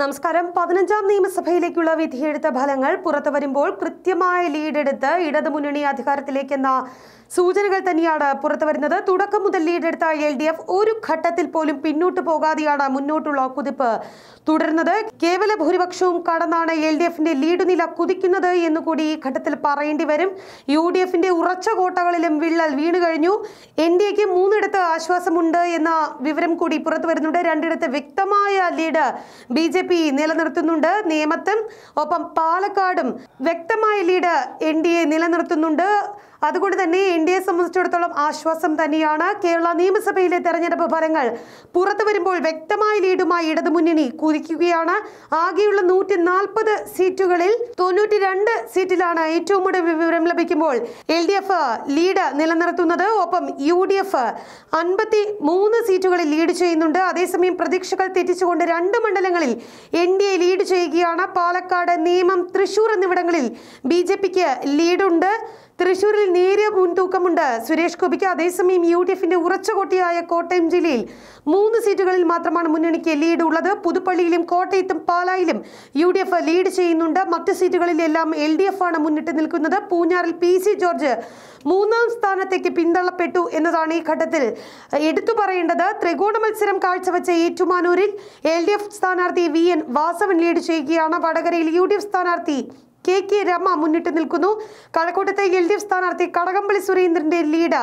നമസ്കാരം പതിനഞ്ചാം നിയമസഭയിലേക്കുള്ള വിധിയെടുത്ത ഫലങ്ങൾ പുറത്തു വരുമ്പോൾ കൃത്യമായ ലീഡെടുത്ത് ഇടതുമുന്നണി അധികാരത്തിലേക്കെന്ന സൂചനകൾ തന്നെയാണ് പുറത്തു വരുന്നത് തുടക്കം മുതൽ ലീഡെടുത്ത എൽ ഡി എഫ് ഒരു ഘട്ടത്തിൽ പോലും പിന്നോട്ട് പോകാതെയാണ് മുന്നോട്ടുള്ള കുതിപ്പ് തുടരുന്നത് കേവല ഭൂരിപക്ഷവും കടന്നാണ് എൽ ഡി എഫിന്റെ ലീഡ് നില കുതിക്കുന്നത് എന്നുകൂടി ഈ ഘട്ടത്തിൽ പറയേണ്ടി വരും യു ഡി എഫിന്റെ ഉറച്ച കോട്ടകളിലും വിള്ളൽ വീണു കഴിഞ്ഞു എൻ ഡി എക്ക് മൂന്നിടത്ത് ആശ്വാസമുണ്ട് എന്ന വിവരം കൂടി പുറത്തു വരുന്നുണ്ട് രണ്ടിടത്ത് വ്യക്തമായ ലീഡ് ബി ജെ പി നിലനിർത്തുന്നുണ്ട് നേമത്തും ഒപ്പം പാലക്കാടും വ്യക്തമായ ലീഡ് എൻ ഡി എ നിലനിർത്തുന്നുണ്ട് അതുകൊണ്ട് തന്നെ എൻ ഡി എ സംബന്ധിച്ചിടത്തോളം ആശ്വാസം തന്നെയാണ് കേരള നിയമസഭയിലെ തെരഞ്ഞെടുപ്പ് ഫലങ്ങൾ പുറത്തു വരുമ്പോൾ വ്യക്തമായ ലീഡുമായി ഇടതുമുന്നണി കുതിക്കുകയാണ് ആകെയുള്ള നൂറ്റി നാൽപ്പത് സീറ്റുകളിൽ തൊണ്ണൂറ്റി രണ്ട് സീറ്റിലാണ് ഏറ്റവും കൂടുതൽ വിവരം ലഭിക്കുമ്പോൾ എൽ ഡി എഫ് ലീഡ് നിലനിർത്തുന്നത് ഒപ്പം യു ഡി എഫ് അൻപത്തി മൂന്ന് സീറ്റുകളിൽ ലീഡ് ചെയ്യുന്നുണ്ട് അതേസമയം പ്രതീക്ഷകൾ തെറ്റിച്ചുകൊണ്ട് രണ്ട് മണ്ഡലങ്ങളിൽ എൻ ഡി എ ലീഡ് ചെയ്യുകയാണ് പാലക്കാട് നേമം തൃശൂർ എന്നിവിടങ്ങളിൽ ബി ജെ പിക്ക് ലീഡുണ്ട് തൃശൂരിൽ നേരിയ മുൻതൂക്കമുണ്ട് സുരേഷ് ഗോപിക്ക് അതേസമയം യു ഡി എഫിന്റെ ഉറച്ചുകോട്ടിയായ കോട്ടയം ജില്ലയിൽ മൂന്ന് സീറ്റുകളിൽ മാത്രമാണ് മുന്നണിക്ക് ലീഡ് ഉള്ളത് പുതുപ്പള്ളിയിലും കോട്ടയത്തും പാലായിലും യു ഡി എഫ് ലീഡ് ചെയ്യുന്നുണ്ട് മറ്റ് സീറ്റുകളിലെല്ലാം എൽ ഡി എഫ് ആണ് മുന്നിട്ട് നിൽക്കുന്നത് പൂഞ്ഞാറിൽ പി സി ജോർജ് മൂന്നാം സ്ഥാനത്തേക്ക് പിന്തള്ളപ്പെട്ടു എന്നതാണ് ഈ ഘട്ടത്തിൽ എടുത്തു പറയേണ്ടത് ത്രികോണ മത്സരം കാഴ്ചവെച്ച ഏറ്റുമാനൂരിൽ എൽ ഡി എഫ് സ്ഥാനാർത്ഥി വി എൻ വാസവൻ ലീഡ് ചെയ്യുകയാണ് വടകരയിൽ യു ഡി എഫ് സ്ഥാനാർത്ഥി കെ കെ രമ മുന്നിട്ട് നിൽക്കുന്നു കഴക്കൂട്ടത്തെ എൽ ഡി എഫ് സ്ഥാനാർത്ഥി കടകംപള്ളി സുരേന്ദ്രന്റെ ലീഡ്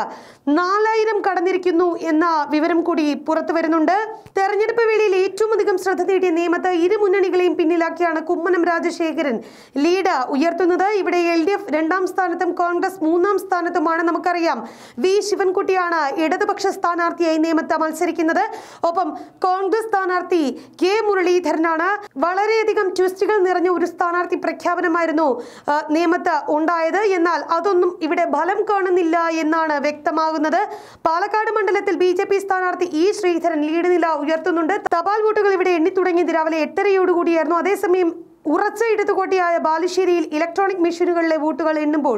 നാലായിരം കടന്നിരിക്കുന്നു എന്ന വിവരം കൂടി പുറത്തു വരുന്നുണ്ട് തെരഞ്ഞെടുപ്പ് വേളയിൽ ഏറ്റവും അധികം ശ്രദ്ധ നേടിയ നിയമത്ത് ഇരു മുന്നണികളെയും പിന്നിലാക്കിയാണ് കുമ്മനം രാജശേഖരൻ ലീഡ് ഉയർത്തുന്നത് ഇവിടെ എൽ ഡി എഫ് രണ്ടാം സ്ഥാനത്തും കോൺഗ്രസ് മൂന്നാം സ്ഥാനത്തുമാണ് നമുക്കറിയാം വി ശിവൻകുട്ടിയാണ് ഇടതുപക്ഷ സ്ഥാനാർത്ഥിയായി നിയമത്ത് മത്സരിക്കുന്നത് ഒപ്പം കോൺഗ്രസ് സ്ഥാനാർത്ഥി കെ മുരളീധരനാണ് വളരെയധികം ട്വിസ്റ്റുകൾ നിറഞ്ഞ ഒരു സ്ഥാനാർത്ഥി പ്രഖ്യാപനമായിരുന്നു ആയിരുന്നു നിയമത്ത് ഉണ്ടായത് എന്നാൽ അതൊന്നും ഇവിടെ ഫലം കാണുന്നില്ല എന്നാണ് വ്യക്തമാകുന്നത് പാലക്കാട് മണ്ഡലത്തിൽ ബി ജെ പി സ്ഥാനാർത്ഥി ഇ ശ്രീധരൻ ലീഡ് നില ഉയർത്തുന്നുണ്ട് തപാൽ വോട്ടുകൾ ഇവിടെ എണ്ണിത്തുടങ്ങിയത് രാവിലെ എട്ടരയോടുകൂടിയായിരുന്നു അതേസമയം ഉറച്ച കോട്ടിയായ ബാലുശ്ശേരിയിൽ ഇലക്ട്രോണിക് മെഷീനുകളിലെ വോട്ടുകൾ എണ്ണുമ്പോൾ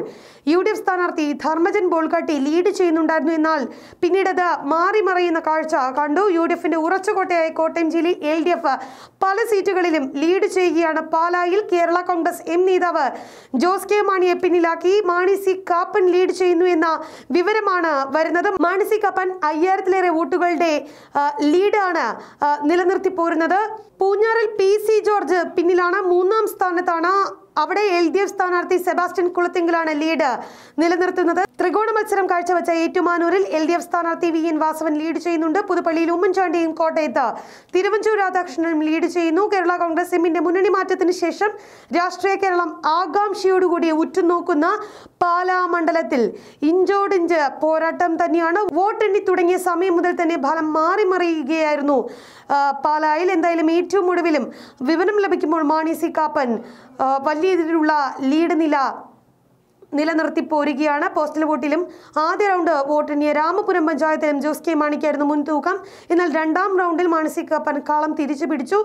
യു ഡി എഫ് സ്ഥാനാർത്ഥി ധർമ്മജൻ ബോൾക്കാട്ടി ലീഡ് ചെയ്യുന്നുണ്ടായിരുന്നു എന്നാൽ പിന്നീടത് മാറി മറിയുന്ന കാഴ്ച കണ്ടു യു ഡി എഫിന്റെ ഉറച്ച കോട്ടയായ കോട്ടയം ജില്ലയിൽ എൽ ഡി എഫ് പല സീറ്റുകളിലും ലീഡ് ചെയ്യുകയാണ് പാലായിൽ കേരള കോൺഗ്രസ് എം നേതാവ് ജോസ് കെ മാണിയെ പിന്നിലാക്കി മാണി സി കാപ്പൻ ലീഡ് ചെയ്യുന്നു എന്ന വിവരമാണ് വരുന്നത് മാണി സി കാപ്പൻ അയ്യായിരത്തിലേറെ വോട്ടുകളുടെ ലീഡാണ് നിലനിർത്തി പോരുന്നത് പൂഞ്ഞാറിൽ പി സി ജോർജ് പിന്നിലാണ് മൂന്നാം സ്ഥാനത്താണ് അവിടെ എൽ ഡി എഫ് സ്ഥാനാർത്ഥി സെബാസ്റ്റ്യൻ കുളത്തിങ്കിലാണ് ലീഡ് നിലനിർത്തുന്നത് ത്രികോണ മത്സരം കാഴ്ചവെച്ച ഏറ്റുമാനൂരിൽ എൽ ഡി എഫ് സ്ഥാനാർത്ഥി വി എൻ വാസവൻ ലീഡ് ചെയ്യുന്നുണ്ട് പുതുപ്പള്ളിയിൽ ഉമ്മൻചാണ്ടിയും കോട്ടയത്ത് തിരുവഞ്ചൂർ രാധാകൃഷ്ണനും ലീഡ് ചെയ്യുന്നു കേരള കോൺഗ്രസ് എമ്മിന്റെ മുന്നണി മാറ്റത്തിന് ശേഷം രാഷ്ട്രീയ കേരളം ആകാംക്ഷയോടുകൂടി ഉറ്റുനോക്കുന്ന പാലാ മണ്ഡലത്തിൽ ഇഞ്ചോടിഞ്ച് പോരാട്ടം തന്നെയാണ് വോട്ടെണ്ണി തുടങ്ങിയ സമയം മുതൽ തന്നെ ഫലം മാറി മറിയുകയായിരുന്നു പാലായിൽ എന്തായാലും ഏറ്റവും ഒടുവിലും വിവരം ലഭിക്കുമ്പോൾ മാണി സി കാപ്പൻ വലിയ വലിയ രീതിയിലുള്ള ലീഡ് നില നിലനിർത്തി പോരുകയാണ് പോസ്റ്റൽ വോട്ടിലും ആദ്യ റൗണ്ട് വോട്ടിന് രാമപുരം പഞ്ചായത്തിലും ജോസ് കെ മാണിക്കായിരുന്നു മുൻതൂക്കം എന്നാൽ രണ്ടാം റൗണ്ടിൽ മാനസി കാപ്പൻ കളം തിരിച്ചു പിടിച്ചു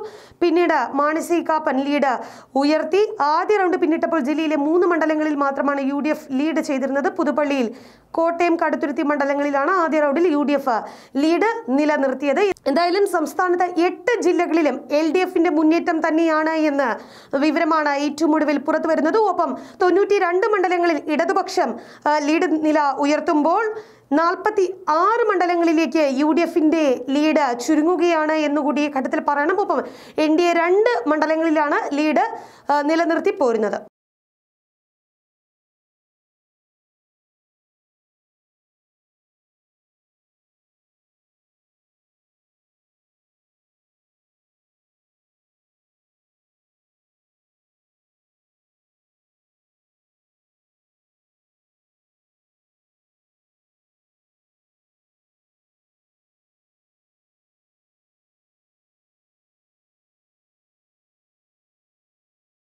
പിന്നീട് മാനസി കാപ്പൻ ലീഡ് ഉയർത്തി ആദ്യ റൗണ്ട് പിന്നിട്ടപ്പോൾ ജില്ലയിലെ മൂന്ന് മണ്ഡലങ്ങളിൽ മാത്രമാണ് യു ലീഡ് ചെയ്തിരുന്നത് പുതുപ്പള്ളിയിൽ കോട്ടയം കടുത്തുരുത്തി മണ്ഡലങ്ങളിലാണ് ആദ്യ റൗണ്ടിൽ യു ലീഡ് നിലനിർത്തിയത് എന്തായാലും സംസ്ഥാനത്ത് എട്ട് ജില്ലകളിലും എൽ ഡി എഫിന്റെ മുന്നേറ്റം തന്നെയാണ് എന്ന് വിവരമാണ് ഏറ്റവും ഒടുവിൽ പുറത്തു വരുന്നത് ഒപ്പം തൊണ്ണൂറ്റി മണ്ഡലങ്ങളിൽ ഇടതുപക്ഷം ലീഡ് നില ഉയർത്തുമ്പോൾ നാൽപ്പത്തി ആറ് മണ്ഡലങ്ങളിലേക്ക് യു ഡി എഫിൻ്റെ ലീഡ് ചുരുങ്ങുകയാണ് എന്നുകൂടി ഘട്ടത്തിൽ പറയണം ഒപ്പം എൻ ഡി എ രണ്ട് മണ്ഡലങ്ങളിലാണ് ലീഡ് നിലനിർത്തി പോരുന്നത്